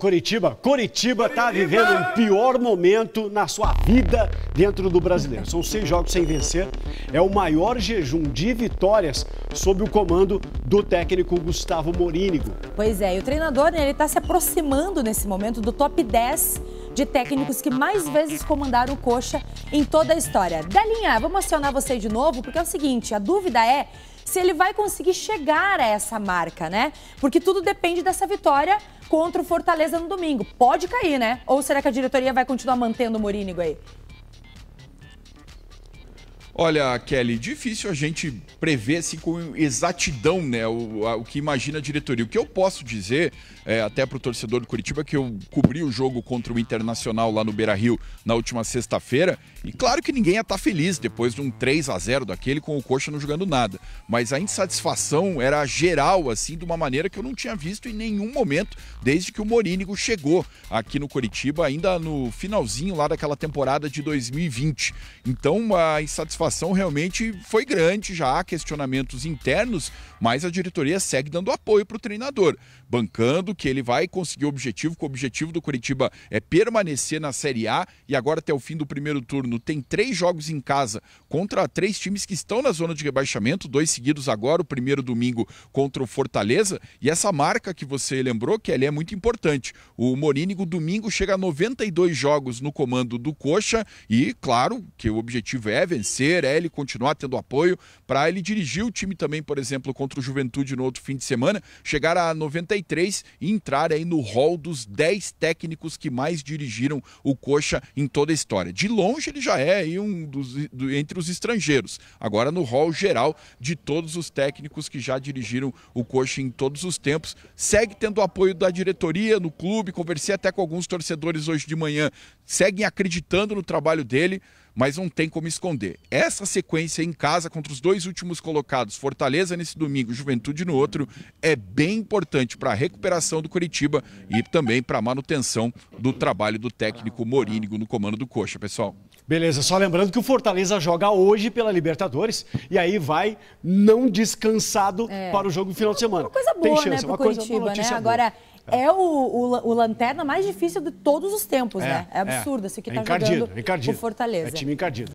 Curitiba, Curitiba está vivendo o pior momento na sua vida dentro do brasileiro. São seis jogos sem vencer. É o maior jejum de vitórias sob o comando do técnico Gustavo Morínigo. Pois é, e o treinador né, ele está se aproximando nesse momento do top 10 de técnicos que mais vezes comandaram o Coxa em toda a história. Delinha, vamos acionar você de novo, porque é o seguinte, a dúvida é se ele vai conseguir chegar a essa marca, né? Porque tudo depende dessa vitória contra o Fortaleza no domingo. Pode cair, né? Ou será que a diretoria vai continuar mantendo o Morínigo aí? Olha, Kelly, difícil a gente prever assim, com exatidão né, o, a, o que imagina a diretoria. O que eu posso dizer, é, até para o torcedor do Curitiba, que eu cobri o jogo contra o Internacional lá no Beira Rio na última sexta-feira, e claro que ninguém ia estar tá feliz depois de um 3 a 0 daquele com o Coxa não jogando nada, mas a insatisfação era geral, assim, de uma maneira que eu não tinha visto em nenhum momento desde que o Morínigo chegou aqui no Curitiba, ainda no finalzinho lá daquela temporada de 2020. Então a insatisfação realmente foi grande já, questionamentos internos, mas a diretoria segue dando apoio para o treinador, bancando que ele vai conseguir o objetivo, que o objetivo do Curitiba é permanecer na Série A e agora até o fim do primeiro turno tem três jogos em casa contra três times que estão na zona de rebaixamento, dois seguidos agora, o primeiro domingo contra o Fortaleza, e essa marca que você lembrou, que ela é muito importante. O Morínigo domingo chega a 92 jogos no comando do Coxa e claro que o objetivo é vencer, é ele continuar tendo apoio para ele ele dirigiu o time também, por exemplo, contra o Juventude no outro fim de semana, chegar a 93 e entrar aí no hall dos 10 técnicos que mais dirigiram o Coxa em toda a história. De longe ele já é aí um dos do, entre os estrangeiros. Agora no hall geral de todos os técnicos que já dirigiram o Coxa em todos os tempos, segue tendo o apoio da diretoria no clube. Conversei até com alguns torcedores hoje de manhã, seguem acreditando no trabalho dele mas não tem como esconder. Essa sequência em casa contra os dois últimos colocados, Fortaleza nesse domingo, Juventude no outro, é bem importante para a recuperação do Curitiba e também para a manutenção do trabalho do técnico Morínigo no comando do Coxa, pessoal. Beleza, só lembrando que o Fortaleza joga hoje pela Libertadores e aí vai não descansado é. para o jogo final de semana. Uma coisa boa, Tem né, chance, né, uma Curitiba, coisa, uma né? Boa. Agora é. é, o, o, o, lanterna mais difícil de todos os tempos, é, né? É, é absurdo esse que está jogando encardido. o Fortaleza. É time encardido.